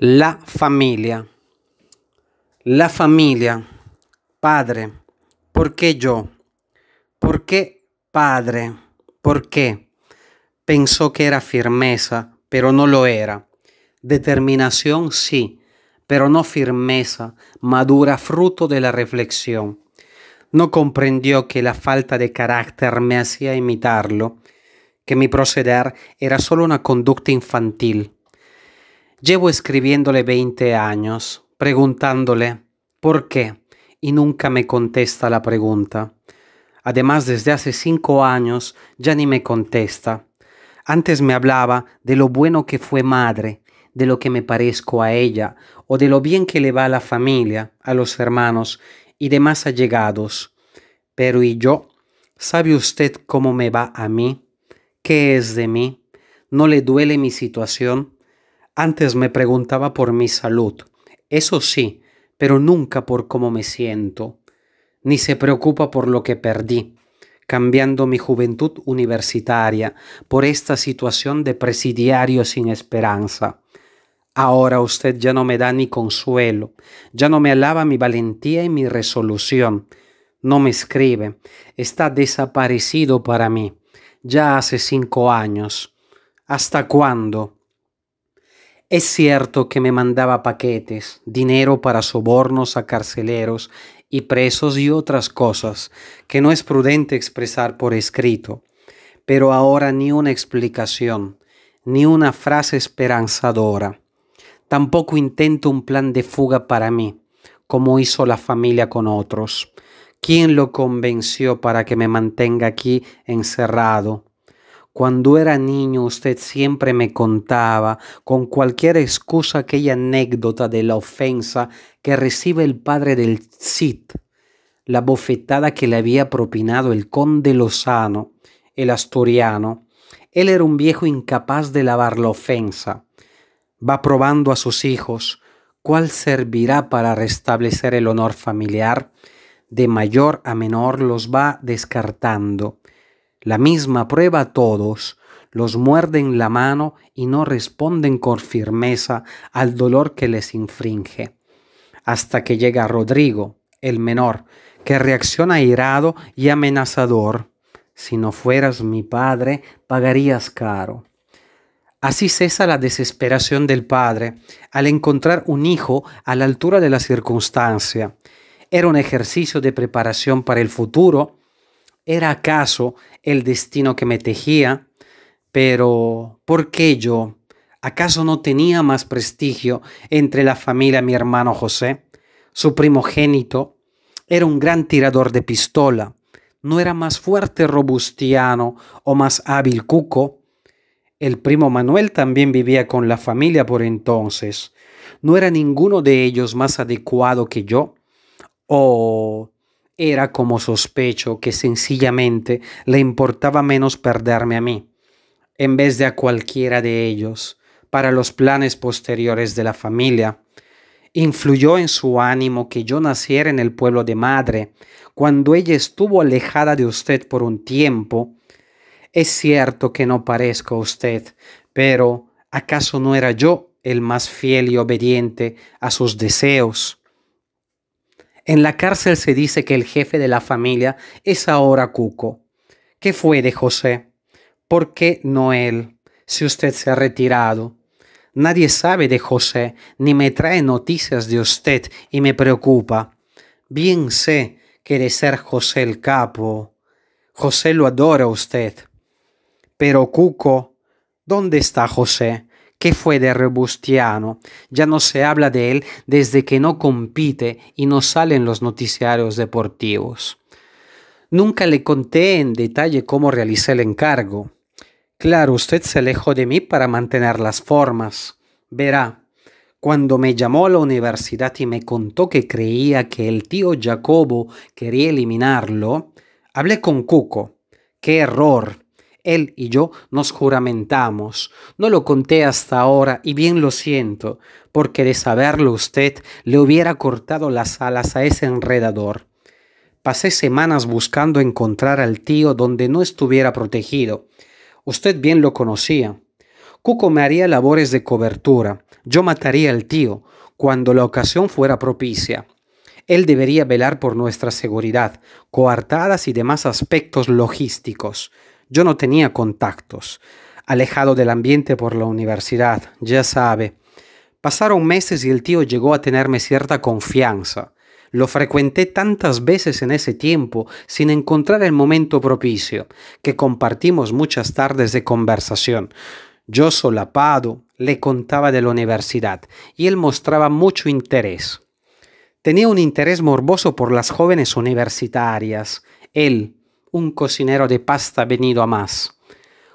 La familia. La familia. Padre. ¿Por qué yo? ¿Por qué padre? ¿Por qué? Pensó que era firmeza, pero no lo era. Determinación sí, pero no firmeza, madura fruto de la reflexión. No comprendió que la falta de carácter me hacía imitarlo, que mi proceder era solo una conducta infantil Llevo escribiéndole 20 años, preguntándole por qué, y nunca me contesta la pregunta. Además, desde hace 5 años ya ni me contesta. Antes me hablaba de lo bueno que fue madre, de lo que me parezco a ella, o de lo bien que le va a la familia, a los hermanos y demás allegados. Pero ¿y yo? ¿Sabe usted cómo me va a mí? ¿Qué es de mí? ¿No le duele mi situación? Antes me preguntaba por mi salud, eso sí, pero nunca por cómo me siento, ni se preocupa por lo que perdí, cambiando mi juventud universitaria por esta situación de presidiario sin esperanza. Ahora usted ya no me da ni consuelo, ya no me alaba mi valentía y mi resolución, no me escribe, está desaparecido para mí, ya hace cinco años. ¿Hasta cuándo? Es cierto que me mandaba paquetes, dinero para sobornos a carceleros y presos y otras cosas que no es prudente expresar por escrito, pero ahora ni una explicación, ni una frase esperanzadora. Tampoco intento un plan de fuga para mí, como hizo la familia con otros. ¿Quién lo convenció para que me mantenga aquí encerrado? Cuando era niño usted siempre me contaba con cualquier excusa aquella anécdota de la ofensa que recibe el padre del Cid, la bofetada que le había propinado el conde Lozano, el asturiano. Él era un viejo incapaz de lavar la ofensa. Va probando a sus hijos cuál servirá para restablecer el honor familiar. De mayor a menor los va descartando la misma prueba a todos, los muerden la mano y no responden con firmeza al dolor que les infringe. Hasta que llega Rodrigo, el menor, que reacciona irado y amenazador. Si no fueras mi padre, pagarías caro. Así cesa la desesperación del padre al encontrar un hijo a la altura de la circunstancia. Era un ejercicio de preparación para el futuro ¿Era acaso el destino que me tejía? Pero, ¿por qué yo? ¿Acaso no tenía más prestigio entre la familia mi hermano José? Su primogénito era un gran tirador de pistola. ¿No era más fuerte Robustiano o más hábil Cuco? El primo Manuel también vivía con la familia por entonces. ¿No era ninguno de ellos más adecuado que yo? ¿O oh, era como sospecho que sencillamente le importaba menos perderme a mí, en vez de a cualquiera de ellos, para los planes posteriores de la familia. Influyó en su ánimo que yo naciera en el pueblo de madre, cuando ella estuvo alejada de usted por un tiempo. Es cierto que no parezco a usted, pero ¿acaso no era yo el más fiel y obediente a sus deseos? En la cárcel se dice que el jefe de la familia es ahora Cuco. ¿Qué fue de José? ¿Por qué no él, si usted se ha retirado? Nadie sabe de José, ni me trae noticias de usted y me preocupa. Bien sé que de ser José el capo. José lo adora usted. Pero Cuco, ¿dónde está José? ¿Qué fue de Rebustiano? Ya no se habla de él desde que no compite y no sale en los noticiarios deportivos. Nunca le conté en detalle cómo realicé el encargo. Claro, usted se alejó de mí para mantener las formas. Verá, cuando me llamó a la universidad y me contó que creía que el tío Jacobo quería eliminarlo, hablé con Cuco. ¡Qué error! él y yo nos juramentamos. No lo conté hasta ahora y bien lo siento, porque de saberlo usted le hubiera cortado las alas a ese enredador. Pasé semanas buscando encontrar al tío donde no estuviera protegido. Usted bien lo conocía. Cuco me haría labores de cobertura. Yo mataría al tío cuando la ocasión fuera propicia. Él debería velar por nuestra seguridad, coartadas y demás aspectos logísticos. Yo no tenía contactos, alejado del ambiente por la universidad, ya sabe. Pasaron meses y el tío llegó a tenerme cierta confianza. Lo frecuenté tantas veces en ese tiempo sin encontrar el momento propicio, que compartimos muchas tardes de conversación. Yo solapado le contaba de la universidad y él mostraba mucho interés. Tenía un interés morboso por las jóvenes universitarias. Él, un cocinero de pasta venido a más.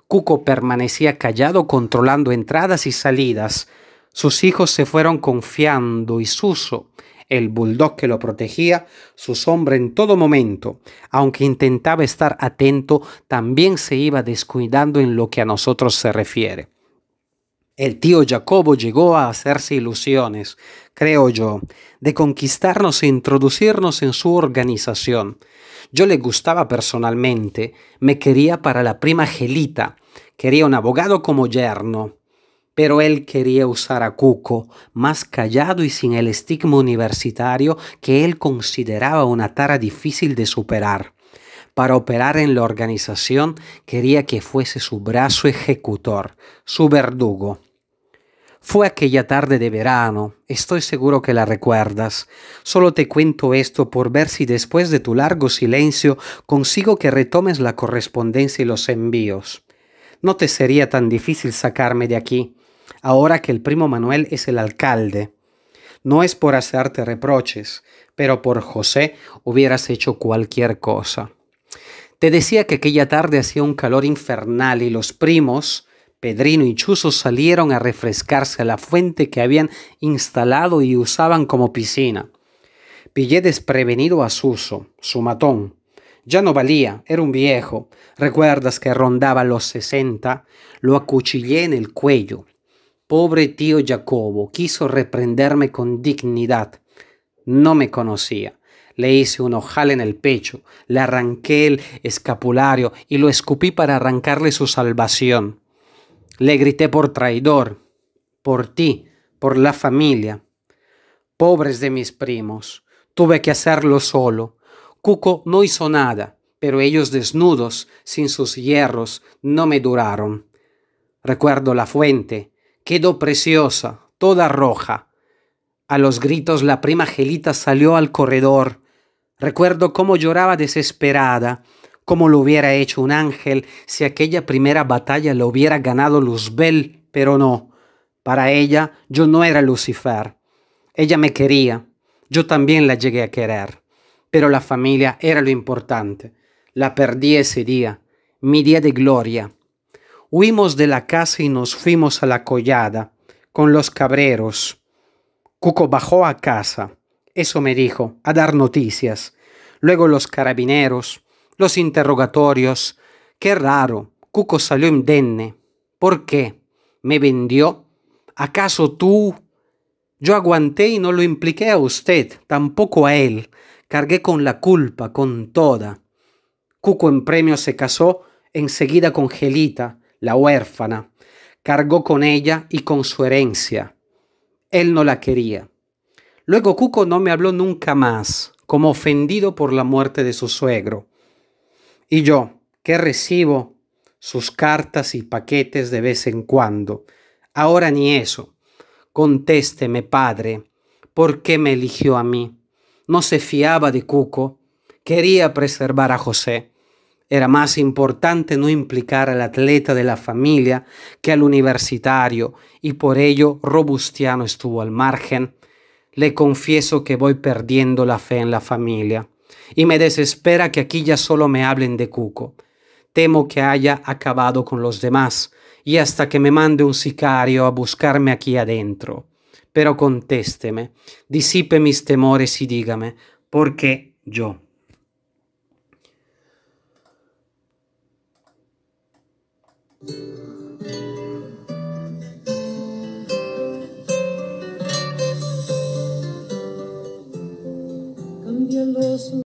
Cuco permanecía callado controlando entradas y salidas. Sus hijos se fueron confiando y Suso, el bulldog que lo protegía, su sombra en todo momento, aunque intentaba estar atento, también se iba descuidando en lo que a nosotros se refiere. El tío Jacobo llegó a hacerse ilusiones, creo yo, de conquistarnos e introducirnos en su organización. Yo le gustaba personalmente, me quería para la prima Gelita, quería un abogado como yerno. Pero él quería usar a Cuco, más callado y sin el estigma universitario que él consideraba una tara difícil de superar. Para operar en la organización quería que fuese su brazo ejecutor, su verdugo. Fue aquella tarde de verano, estoy seguro que la recuerdas. Solo te cuento esto por ver si después de tu largo silencio consigo que retomes la correspondencia y los envíos. No te sería tan difícil sacarme de aquí, ahora que el primo Manuel es el alcalde. No es por hacerte reproches, pero por José hubieras hecho cualquier cosa. Te decía que aquella tarde hacía un calor infernal y los primos, Pedrino y Chuzo salieron a refrescarse a la fuente que habían instalado y usaban como piscina. Pillé desprevenido a Suso, su matón. Ya no valía, era un viejo. ¿Recuerdas que rondaba los sesenta? Lo acuchillé en el cuello. Pobre tío Jacobo quiso reprenderme con dignidad. No me conocía. Le hice un ojal en el pecho, le arranqué el escapulario y lo escupí para arrancarle su salvación. Le grité por traidor, por ti, por la familia. Pobres de mis primos, tuve que hacerlo solo. Cuco no hizo nada, pero ellos desnudos, sin sus hierros, no me duraron. Recuerdo la fuente, quedó preciosa, toda roja. A los gritos la prima Gelita salió al corredor. Recuerdo cómo lloraba desesperada como lo hubiera hecho un ángel si aquella primera batalla la hubiera ganado Luzbel, pero no. Para ella yo no era Lucifer. Ella me quería, yo también la llegué a querer, pero la familia era lo importante. La perdí ese día, mi día de gloria. Huimos de la casa y nos fuimos a la collada con los cabreros. Cuco bajó a casa, eso me dijo, a dar noticias. Luego los carabineros, los interrogatorios. Qué raro, Cuco salió indemne. ¿Por qué? ¿Me vendió? ¿Acaso tú? Yo aguanté y no lo impliqué a usted, tampoco a él. Cargué con la culpa, con toda. Cuco en premio se casó enseguida con Gelita, la huérfana. Cargó con ella y con su herencia. Él no la quería. Luego Cuco no me habló nunca más, como ofendido por la muerte de su suegro. Y yo, que recibo sus cartas y paquetes de vez en cuando, ahora ni eso. Contésteme, padre, ¿por qué me eligió a mí? No se fiaba de Cuco, quería preservar a José. Era más importante no implicar al atleta de la familia que al universitario, y por ello Robustiano estuvo al margen. Le confieso que voy perdiendo la fe en la familia y me desespera que aquí ya solo me hablen de Cuco. Temo que haya acabado con los demás y hasta que me mande un sicario a buscarme aquí adentro. Pero contésteme, disipe mis temores y dígame, ¿por qué yo?